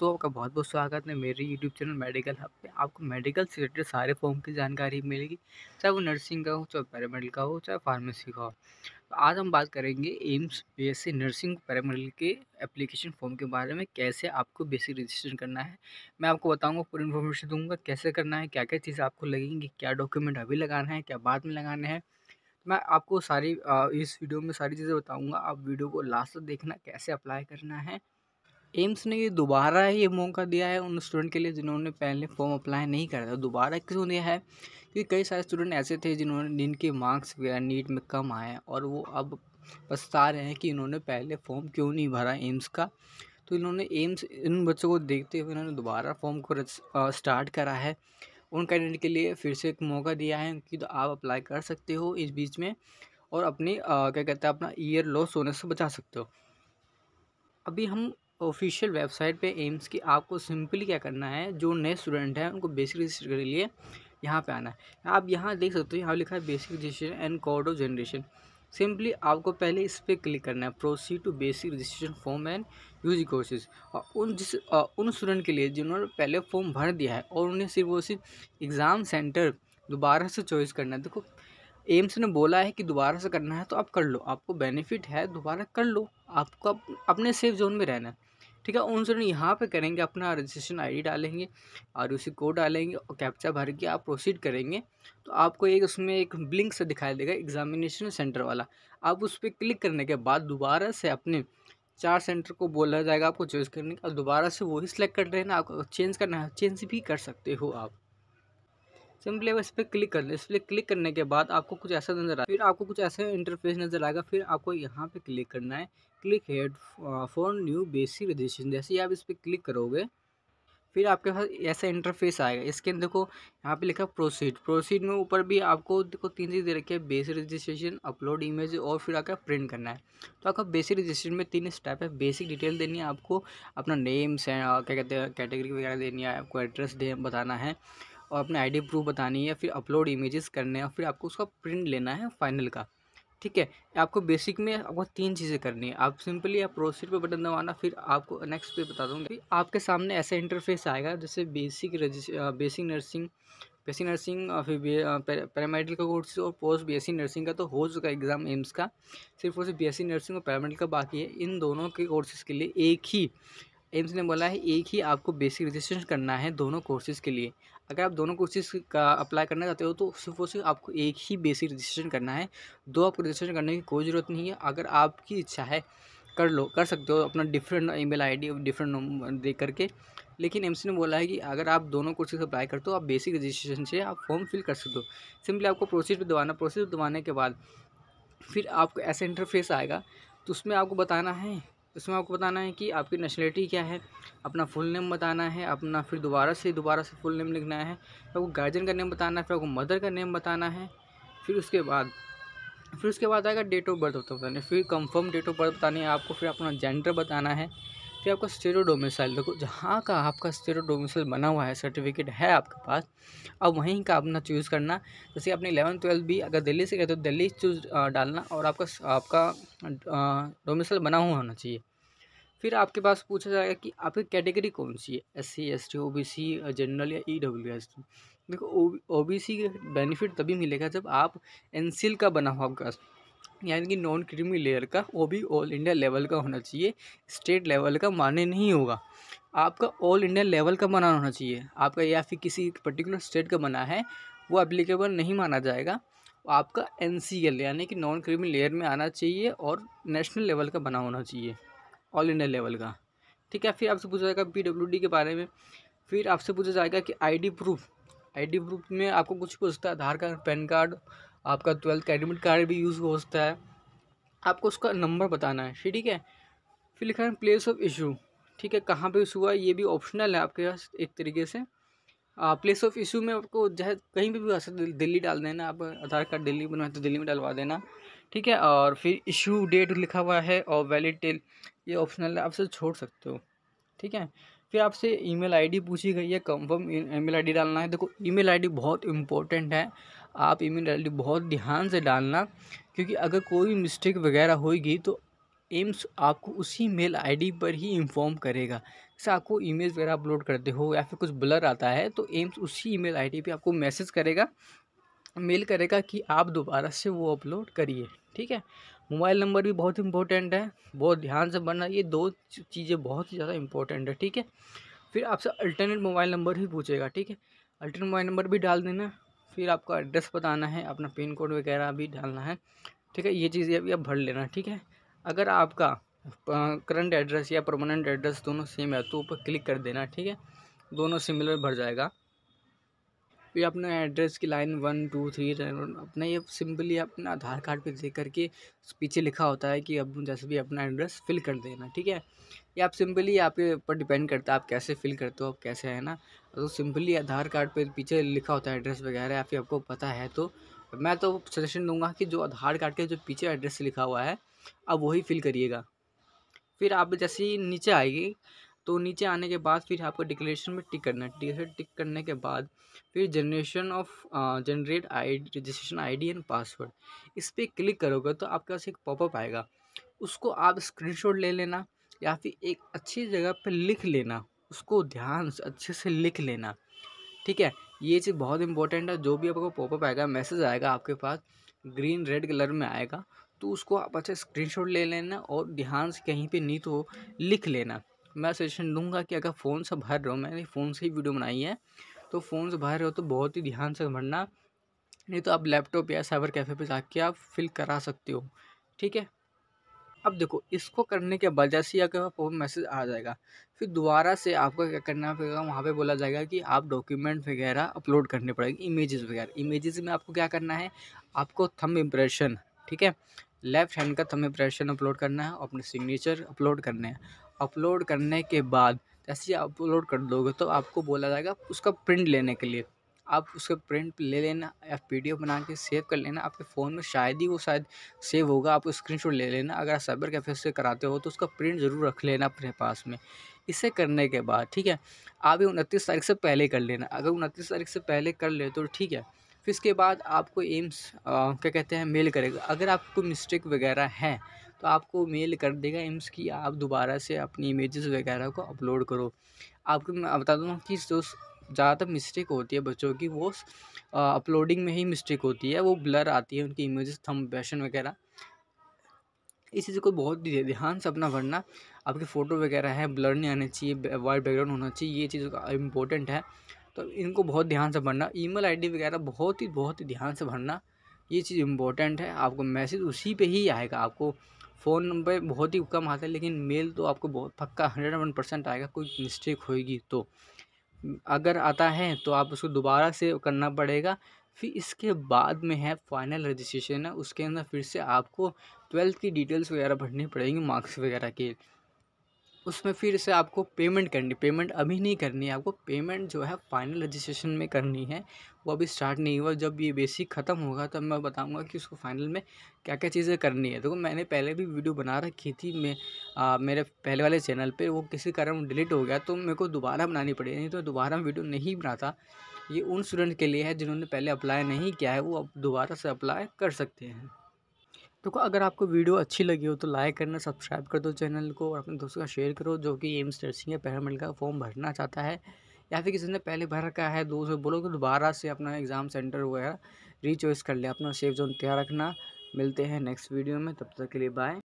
दोस्तों आपका बहुत बहुत स्वागत है मेरे यूट्यूब चैनल मेडिकल हब पे आपको मेडिकल से रिलेटेड सारे फॉर्म की जानकारी मिलेगी चाहे वो नर्सिंग का हो चाहे पैरामेडिकल का हो चाहे फार्मेसी का हो तो आज हम बात करेंगे एम्स बीएससी नर्सिंग पैरामेडिकल के एप्लीकेशन फॉर्म के बारे में कैसे आपको बेसिक रजिस्ट्रेशन करना है मैं आपको बताऊँगा पूरी इन्फॉर्मेशन दूँगा कैसे करना है क्या क्या चीज़ आपको लगेंगी क्या डॉक्यूमेंट अभी लगाना है क्या बाद में लगाना है तो मैं आपको सारी इस वीडियो में सारी चीज़ें बताऊँगा आप वीडियो को लास्ट तक देखना कैसे अप्लाई करना है एम्स ने ये दोबारा ये मौका दिया है उन स्टूडेंट के लिए जिन्होंने पहले फॉर्म अप्लाई नहीं करा था दोबारा क्यों दिया है क्योंकि कई सारे स्टूडेंट ऐसे थे जिन्होंने जिनके मार्क्स वगैरह नीट में कम आए और वो अब पछता रहे हैं कि इन्होंने पहले फॉर्म क्यों नहीं भरा एम्स का तो इन्होंने एम्स इन बच्चों को देखते हुए इन्होंने दोबारा फॉर्म को स्टार्ट करा है उन कैंडिडेट के लिए फिर से एक मौका दिया है कि तो आप अप्लाई कर सकते हो इस बीच में और अपनी क्या कहते हैं अपना ईयर लॉस होने से बचा सकते हो अभी हम ऑफिशियल वेबसाइट पे एम्स की आपको सिंपली क्या करना है जो नए स्टूडेंट हैं उनको बेसिक रजिस्टर के लिए यहाँ पे आना है आप यहाँ देख सकते हो यहाँ लिखा है basic registration and code of generation simply आपको पहले इस पर क्लिक करना है proceed to basic registration form and use courses और उन जिस उन स्टूडेंट के लिए जिन्होंने पहले फॉर्म भर दिया है और उन्हें सिर्फ वो सिर्फ एग्ज़ाम सेंटर दोबारा से चॉइस करना है देखो एम्स ने बोला है कि दोबारा से करना है तो आप कर लो आपको बेनिफिट है दोबारा कर लो आपको अपने सेफ जोन में रहना है ठीक है उन उनसे यहाँ पर करेंगे अपना रजिस्ट्रेशन आई डालेंगे आर यू सी कोड डालेंगे और कैप्चा भर के आप प्रोसीड करेंगे तो आपको एक उसमें एक ब्लिंक से दिखाई देगा एग्जामिनेशन सेंटर वाला आप उस पर क्लिक करने के बाद दोबारा से अपने चार सेंटर को बोला जाएगा आपको चॉइस करने का दोबारा से वही सिलेक्ट कर ना आपको चेंज करना है चेंज भी कर सकते हो आप सिंपली आप इस पर क्लिक कर लें इस पर क्लिक करने के बाद आपको कुछ ऐसा नज़र आएगा फिर आपको कुछ ऐसा इंटरफेस नज़र आएगा फिर आपको यहाँ पे क्लिक करना है click head phone new basic registration जैसे ही आप इस पर क्लिक करोगे फिर आपके पास ऐसा इंटरफेस आएगा इसके अंदर देखो यहाँ पे लिखा प्रोसीड प्रोसीड में ऊपर भी आपको देखो तीन चीज़ दे रखी है बेसिक रजिस्ट्रेशन अपलोड इमेज और फिर आपका प्रिंट करना है तो आपका बेसिक रजिस्ट्रेशन में तीन स्टेप है बेसिक डिटेल देनी है आपको अपना नेम्स है क्या कहते हैं कैटेगरी वगैरह देनी है आपको एड्रेस दे बताना है और अपने आईडी प्रूफ बतानी है फिर अपलोड इमेजेस करने हैं फिर आपको उसका प्रिंट लेना है फाइनल का ठीक है आपको बेसिक में आपको तीन चीज़ें करनी है आप सिंपली आप प्रोसीड पे बटन दबाना फिर आपको नेक्स्ट पे बता दूँगा आपके सामने ऐसा इंटरफेस आएगा जैसे basic basic nursing basic nursing और फिर पैरामेडिकल का कोर्स और पोस्ट बीएससी नर्सिंग का तो हो चुका एग्ज़ाम एम्स का सिर्फ और सिर्फ बी नर्सिंग और पैरामेडिकल का बाकी है इन दोनों के कोर्सेज़ के लिए एक ही एम्स ने बोला है एक ही आपको बेसिक रजिस्ट्रेशन करना है दोनों कोर्सेज़ के लिए अगर आप दोनों कोर्सेज़ का अप्लाई करना चाहते हो तो सिर्फ और सिर्फ आपको एक ही बेसिक रजिस्ट्रेशन करना है दो आपको रजिस्ट्रेशन करने की कोई ज़रूरत नहीं है अगर आपकी इच्छा है कर लो कर सकते हो अपना different e email ID different number दे करके लेकिन एम्स ने बोला है कि अगर आप दोनों कोर्सेज अप्लाई करते हो आप बेसिक रजिस्ट्रेशन से आप फॉर्म फिल कर सकते हो सिंपली आपको प्रोसेस पर दबाना प्रोसेस दबाने के बाद फिर आपको ऐसा इंटरफेस आएगा तो उसमें आपको बताना है उसमें आपको बताना है कि आपकी नेशनलिटी क्या है अपना फुल नेम बताना है अपना फिर दोबारा से दोबारा से फुल नेम लिखना है फिर आपको गार्जियन का नेम बताना है फिर आपको मदर का नेम बताना है फिर उसके बाद फिर उसके बाद आएगा डेट ऑफ बर्थ बताना है फिर कंफर्म डेट ऑफ बर्थ बतानी है आपको फिर अपना जेंडर बताना है फिर आपका स्टेरो डोमिसाइल देखो जहाँ का आपका स्टेरो डोमिसाइल बना हुआ है सर्टिफिकेट है आपके पास अब वहीं का अपना चूज़ करना जैसे आपने इलेवन ट्वेल्थ भी अगर दिल्ली से गए तो दिल्ली चूज डालना और आपका आपका डोमिसाइल बना हुआ होना चाहिए फिर आपके पास पूछा जाएगा कि आपकी कैटेगरी कौन सी है S C S T O B C general या ई डब्ल्यू एस टी देखो ओ बी सी का बेनिफिट तभी मिलेगा जब आप एन सी एल का बना हुआ आपका यानी कि नॉन क्रीमी लेयर का वो भी ऑल इंडिया लेवल का होना चाहिए स्टेट लेवल का माने नहीं होगा आपका ऑल इंडिया लेवल का बना होना चाहिए आपका या फिर किसी पर्टिकुलर स्टेट का बना है वो एप्लीकेबल नहीं माना जाएगा आपका एन सी एल यानी कि नॉन क्रीमी लेयर में आना चाहिए और नेशनल लेवल का बना होना चाहिए ऑल इंडिया लेवल का ठीक है फिर आपसे पूछा जाएगा पी के बारे में फिर आपसे पूछा जाएगा कि आईडी प्रूफ आईडी प्रूफ में आपको कुछ भी हो सकता है आधार कार्ड पैन कार्ड आपका ट्वेल्थ का एडमिट कार्ड भी यूज़ हो सकता है आपको उसका नंबर बताना है ठीक है फिर लिखा है प्लेस ऑफ इशू ठीक है कहाँ पर इशू हुआ ये भी ऑप्शनल है आपके पास एक तरीके से प्लेस ऑफ इशू में आपको चाहे कहीं पर भी आ सकता दिल्ली डाल देना आप आधार कार्ड दिल्ली बनवाए तो दिल्ली में डलवा देना ठीक है और फिर इशू डेट लिखा हुआ है और वैलिड ये ऑप्शनल है आप इसे छोड़ सकते हो ठीक है फिर आपसे ईमेल आईडी पूछी गई है कंफर्म ईमेल आईडी डालना है देखो ईमेल आईडी बहुत इंपॉर्टेंट है आप ईमेल आईडी बहुत ध्यान से डालना क्योंकि अगर कोई मिस्टेक वगैरह होगी तो एम्स आपको उसी मेल आईडी पर ही इंफॉर्म करेगा जैसे आपको ईमेज वगैरह अपलोड करते हो या फिर कुछ ब्लर आता है तो एम्स उसी आई डी पर आपको मैसेज करेगा मेल करेगा कि आप दोबारा से वो अपलोड करिए ठीक है मोबाइल नंबर भी बहुत इंपॉर्टेंट है बहुत ध्यान से बनना ये दो चीज़ें बहुत ही ज़्यादा इंपॉर्टेंट है ठीक है फिर आपसे अल्टरनेट मोबाइल नंबर भी पूछेगा ठीक है अल्टरनेट मोबाइल नंबर भी डाल देना फिर आपका एड्रेस बताना है अपना पिन कोड वगैरह भी डालना है ठीक है ये चीज़ें भी आप भर लेना ठीक है अगर आपका करंट एड्रेस या परमानेंट एड्रेस दोनों सेम है तो ऊपर क्लिक कर देना ठीक है दोनों सिमिलर भर जाएगा फिर अपने एड्रेस की लाइन वन टू थ्री अपना ये सिंपली अपना आधार कार्ड पे देख करके पीछे लिखा होता है कि अब जैसे भी अपना एड्रेस फिल कर देना ठीक है ये आप सिंपली आपके ऊपर डिपेंड करता है आप कैसे फिल करते हो आप कैसे है ना तो सिंपली आधार कार्ड पे पीछे लिखा होता है एड्रेस वगैरह या फिर आपको पता है तो मैं तो सजेशन दूंगा कि जो आधार कार्ड के जो पीछे एड्रेस लिखा हुआ है आप वही फिल करिएगा फिर आप जैसे ही नीचे आएगी तो नीचे आने के बाद फिर आपको डिक्लेरेशन में टिक करना है टिक करने के बाद फिर generation of generate I registration I and password इस पर क्लिक करोगे तो आपके पास एक पॉपअप आएगा उसको आप स्क्रीनशॉट ले लेना या फिर एक अच्छी जगह पर लिख लेना उसको ध्यान से अच्छे से लिख लेना ठीक है ये चीज़ बहुत इंपॉर्टेंट है जो भी आपको पॉपअप आएगा मैसेज आएगा आपके पास ग्रीन रेड कलर में आएगा तो उसको आप अच्छा स्क्रीनशॉट ले लेना और ध्यान से कहीं पे नहीं तो लिख लेना मैं सजेशन दूंगा कि अगर फ़ोन से भर रहे हो मैंने फ़ोन से ही वीडियो बनाई है तो फ़ोन से भर रहे हो तो बहुत ही ध्यान से भरना नहीं तो आप लैपटॉप या साइबर कैफ़े पे जाके आप फिल करा सकते हो ठीक है अब देखो इसको करने के वजह से अगर फोन मैसेज आ जाएगा फिर दोबारा से आपको क्या करना पड़ेगा वहाँ पे बोला जाएगा कि आप डॉक्यूमेंट वगैरह अपलोड करने पड़ेंगे इमेजेस वगैरह इमेजेस में आपको क्या करना है आपको थम इम्प्रेशन ठीक है लेफ्ट हैंड का थम इम्प्रेशन अपलोड करना है अपने सिग्नेचर अपलोड करने हैं अपलोड करने के बाद जैसे ही अपलोड कर दोगे तो आपको बोला जाएगा उसका प्रिंट लेने के लिए आप उसका प्रिंट ले लेना या पी बना के सेव कर लेना आपके फ़ोन में शायद ही वो शायद सेव होगा आप स्क्रीनशॉट ले लेना अगर आप साइबर कैफे से कराते हो तो उसका प्रिंट ज़रूर रख लेना अपने पास में इसे करने के बाद ठीक है आप ये उनतीस तारीख से पहले कर लेना अगर उनतीस तारीख से पहले कर ले तो ठीक है फिर इसके बाद आपको एम्स क्या कहते हैं मेल करेगा अगर आपको मिस्टेक वगैरह है तो आपको मेल कर देगा एम्स की आप दोबारा से अपनी इमेजेस वगैरह को अपलोड करो आपको मैं बता दूँ कि जो ज़्यादातर मिस्टेक होती है बच्चों की वो अपलोडिंग में ही मिस्टेक होती है वो ब्लर आती है उनकी इमेजेस थम पैशन वगैरह इस चीज़ को बहुत ध्यान से अपना भरना आपकी फ़ोटो वगैरह है ब्लर नहीं आने चाहिए वाइट बैकग्राउंड होना चाहिए ये चीज़ इंपॉर्टेंट है तो इनको बहुत ध्यान से भरना ईमेल आईडी वगैरह बहुत ही बहुत ही ध्यान से भरना ये चीज़ इम्पोर्टेंट है आपको मैसेज उसी पे ही आएगा आपको फ़ोन नंबर बहुत ही कम आता है लेकिन मेल तो आपको बहुत पक्का हंड्रेड वन परसेंट आएगा कोई मिस्टेक होएगी तो अगर आता है तो आप उसको दोबारा से करना पड़ेगा फिर इसके बाद में है फाइनल रजिस्ट्रेशन है उसके अंदर फिर से आपको ट्वेल्थ की डिटेल्स वगैरह भरनी पड़ेंगी मार्क्स वगैरह के उसमें फिर से आपको पेमेंट करनी पेमेंट अभी नहीं करनी है आपको पेमेंट जो है फाइनल रजिस्ट्रेशन में करनी है वो अभी स्टार्ट नहीं हुआ जब ये बेसिक ख़त्म होगा तब मैं बताऊंगा कि उसको फाइनल में क्या क्या चीज़ें करनी है देखो तो मैंने पहले भी वीडियो बना रखी थी मैं आ, मेरे पहले वाले चैनल पर वो किसी कारण डिलीट हो गया तो मेरे को दोबारा बनानी पड़ी नहीं तो दोबारा वीडियो नहीं बनाता ये उन स्टूडेंट के लिए है जिन्होंने पहले अप्लाई नहीं किया है वो अब दोबारा से अप्लाई कर सकते हैं तो अगर आपको वीडियो अच्छी लगी हो तो लाइक करना सब्सक्राइब कर दो चैनल को और अपने दोस्तों का शेयर करो जो कि एम्स नर्सिंग या पैरामेडिकल का फॉर्म भरना चाहता है या फिर किसी ने पहले भर रखा है दोस्तों बोलो तो दोबारा से अपना एग्ज़ाम सेंटर वगैरह रीचॉइस कर ले अपना सेफ जोन तैयार रखना मिलते हैं नेक्स्ट वीडियो में तब तक के लिए बाय